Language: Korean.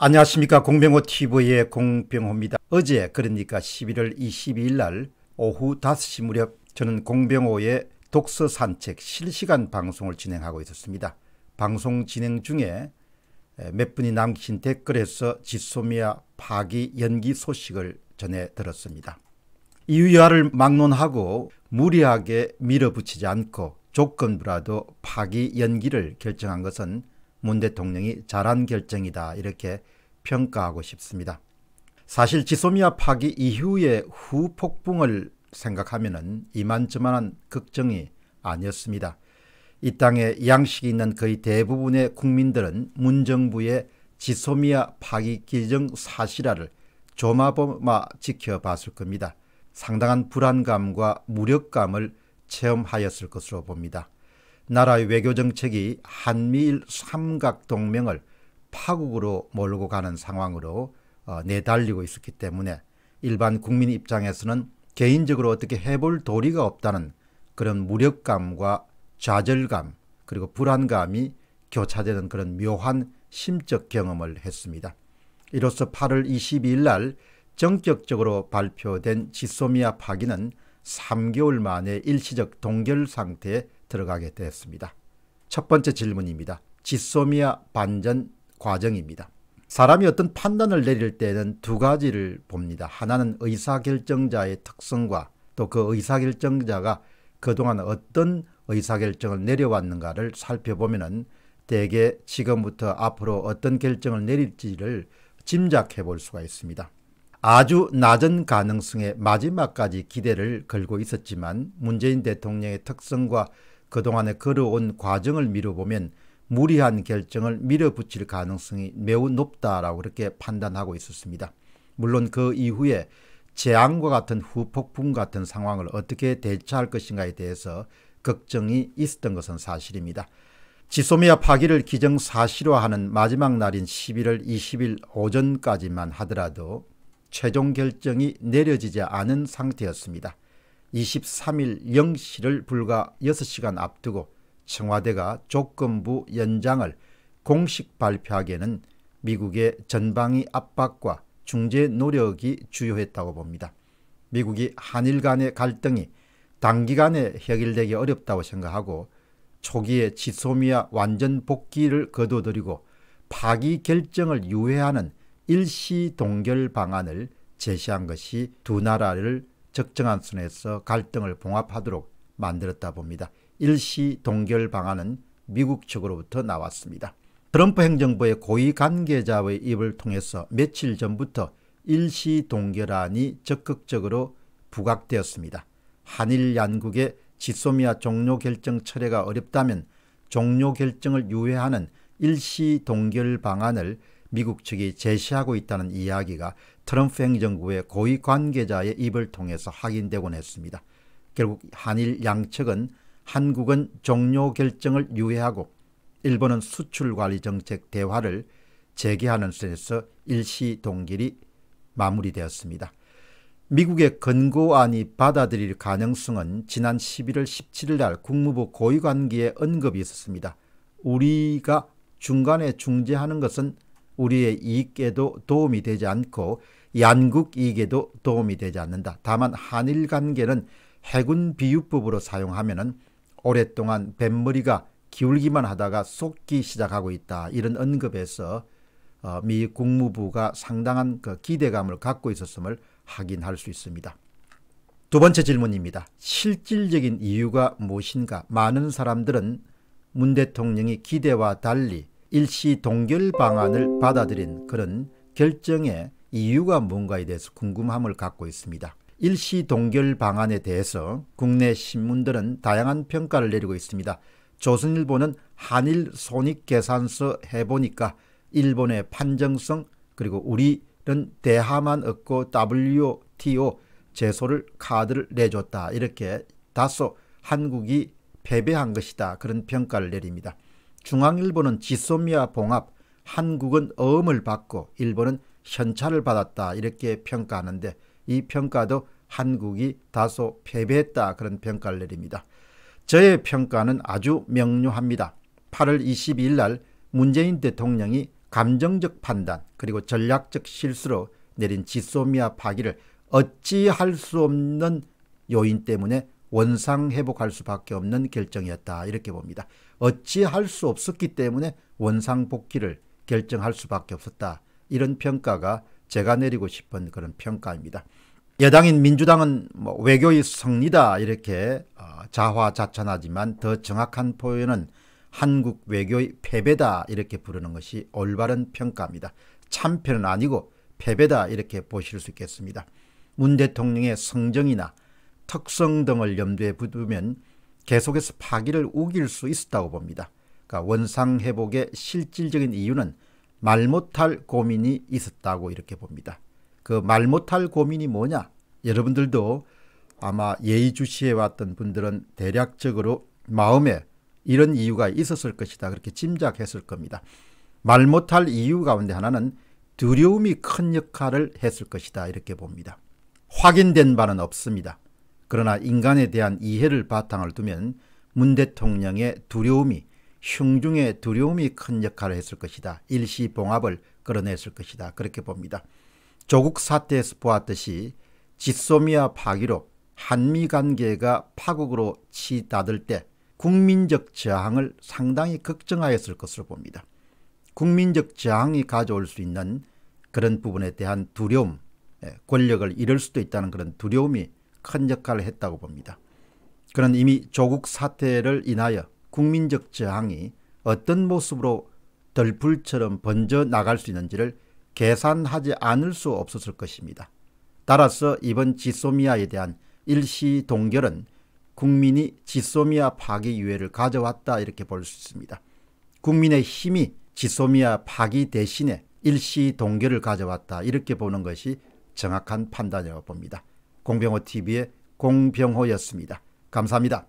안녕하십니까 공병호TV의 공병호입니다. 어제 그러니까 11월 22일 날 오후 5시 무렵 저는 공병호의 독서 산책 실시간 방송을 진행하고 있었습니다. 방송 진행 중에 몇 분이 남긴 댓글에서 지소미아 파기 연기 소식을 전해 들었습니다. 이유 여하를 막론하고 무리하게 밀어붙이지 않고 조건부라도 파기 연기를 결정한 것은 문 대통령이 잘한 결정이다 이렇게 평가하고 싶습니다. 사실 지소미아 파기 이후의 후폭풍을 생각하면 이만저만한 걱정이 아니었습니다. 이 땅에 양식이 있는 거의 대부분의 국민들은 문정부의 지소미아 파기 기정 사실화를 조마보마 지켜봤을 겁니다. 상당한 불안감과 무력감을 체험하였을 것으로 봅니다. 나라의 외교정책이 한미일 삼각동맹을 파국으로 몰고 가는 상황으로 어, 내달리고 있었기 때문에 일반 국민 입장에서는 개인적으로 어떻게 해볼 도리가 없다는 그런 무력감과 좌절감 그리고 불안감이 교차되는 그런 묘한 심적 경험을 했습니다. 이로써 8월 22일 날 전격적으로 발표된 지소미아 파기는 3개월 만에 일시적 동결 상태에 들어가게 되었습니다. 첫 번째 질문입니다. 지소미아 반전 과정입니다. 사람이 어떤 판단을 내릴 때는 두 가지를 봅니다. 하나는 의사결정자의 특성과 또 그 의사결정자가 그동안 어떤 의사결정을 내려왔는가를 살펴보면 대개 지금부터 앞으로 어떤 결정을 내릴지를 짐작해 볼 수가 있습니다. 아주 낮은 가능성의 마지막까지 기대를 걸고 있었지만 문재인 대통령의 특성과 그동안에 걸어온 과정을 미뤄보면 무리한 결정을 밀어붙일 가능성이 매우 높다라고 그렇게 판단하고 있었습니다. 물론 그 이후에 재앙과 같은 후폭풍 같은 상황을 어떻게 대처할 것인가에 대해서 걱정이 있었던 것은 사실입니다. 지소미아 파기를 기정사실화하는 마지막 날인 11월 20일 오전까지만 하더라도 최종 결정이 내려지지 않은 상태였습니다. 23일 0시를 불과 6시간 앞두고 청와대가 조건부 연장을 공식 발표하기에는 미국의 전방위 압박과 중재 노력이 주요했다고 봅니다. 미국이 한일 간의 갈등이 단기간에 해결되기 어렵다고 생각하고 초기에 지소미아 완전 복귀를 거둬들이고 파기 결정을 유예하는 일시 동결 방안을 제시한 것이 두 나라를 적정한 순에서 갈등을 봉합하도록 만들었다 봅니다. 일시 동결 방안은 미국 측으로부터 나왔습니다. 트럼프 행정부의 고위 관계자의 입을 통해서 며칠 전부터 일시 동결안이 적극적으로 부각되었습니다. 한일 양국의 지소미아 종료 결정 철회가 어렵다면 종료 결정을 유예하는 일시 동결 방안을 미국 측이 제시하고 있다는 이야기가 트럼프 행정부의 고위 관계자의 입을 통해서 확인되곤 했습니다. 결국 한일 양측은 한국은 종료 결정을 유예하고 일본은 수출관리 정책 대화를 재개하는 선에서 일시 동결이 마무리되었습니다. 미국의 건고안이 받아들일 가능성은 지난 11월 17일 날 국무부 고위관계에 언급이 있었습니다. 우리가 중간에 중재하는 것은 우리의 이익에도 도움이 되지 않고 양국 이익에도 도움이 되지 않는다. 다만 한일 관계는 해군 비유법으로 사용하면 오랫동안 뱃머리가 기울기만 하다가 속기 시작하고 있다. 이런 언급에서 어, 미 국무부가 상당한 그 기대감을 갖고 있었음을 확인할 수 있습니다. 두 번째 질문입니다. 실질적인 이유가 무엇인가? 많은 사람들은 문 대통령이 기대와 달리 일시 동결 방안을 받아들인 그런 결정의 이유가 뭔가에 대해서 궁금함을 갖고 있습니다. 일시 동결 방안에 대해서 국내 신문들은 다양한 평가를 내리고 있습니다. 조선일보는 한일 손익계산서 해보니까 일본의 판정성 그리고 우리는 대하만 얻고 WTO 제소를 카드를 내줬다. 이렇게 다소 한국이 패배한 것이다. 그런 평가를 내립니다. 중앙일보는 지소미아 봉합, 한국은 어음을 받고 일본은 현찰을 받았다. 이렇게 평가하는데 이 평가도 한국이 다소 패배했다 그런 평가를 내립니다. 저의 평가는 아주 명료합니다. 8월 22일 날 문재인 대통령이 감정적 판단 그리고 전략적 실수로 내린 지소미아 파기를 어찌할 수 없는 요인 때문에 원상 회복할 수밖에 없는 결정이었다 이렇게 봅니다. 어찌할 수 없었기 때문에 원상 복귀를 결정할 수밖에 없었다 이런 평가가 제가 내리고 싶은 그런 평가입니다. 여당인 민주당은 뭐 외교의 승리다 이렇게 어, 자화자찬하지만 더 정확한 표현은 한국 외교의 패배다 이렇게 부르는 것이 올바른 평가입니다. 참패는 아니고 패배다 이렇게 보실 수 있겠습니다. 문 대통령의 성정이나 특성 등을 염두에 두면 계속해서 파기를 우길 수 있었다고 봅니다. 그러니까 원상회복의 실질적인 이유는 말 못할 고민이 있었다고 이렇게 봅니다. 그 말 못할 고민이 뭐냐? 여러분들도 아마 예의주시해 왔던 분들은 대략적으로 마음에 이런 이유가 있었을 것이다. 그렇게 짐작했을 겁니다. 말 못할 이유 가운데 하나는 두려움이 큰 역할을 했을 것이다. 이렇게 봅니다. 확인된 바는 없습니다. 그러나 인간에 대한 이해를 바탕을 두면 문 대통령의 두려움이 흉중의 두려움이 큰 역할을 했을 것이다. 일시 봉합을 끌어냈을 것이다. 그렇게 봅니다. 조국 사태에서 보았듯이 지소미아 파기로 한미 관계가 파국으로 치닫을 때 국민적 저항을 상당히 걱정하였을 것으로 봅니다. 국민적 저항이 가져올 수 있는 그런 부분에 대한 두려움, 예, 권력을 잃을 수도 있다는 그런 두려움이 큰 역할을 했다고 봅니다. 그런 이미 조국 사태를 인하여 국민적 저항이 어떤 모습으로 덜풀처럼 번져 나갈 수 있는지를 계산하지 않을 수 없었을 것입니다. 따라서 이번 지소미아에 대한 일시 동결은 국민이 지소미아 파기 유예를 가져왔다 이렇게 볼 수 있습니다. 국민의 힘이 지소미아 파기 대신에 일시 동결을 가져왔다 이렇게 보는 것이 정확한 판단이라고 봅니다. 공병호 TV의 공병호였습니다. 감사합니다.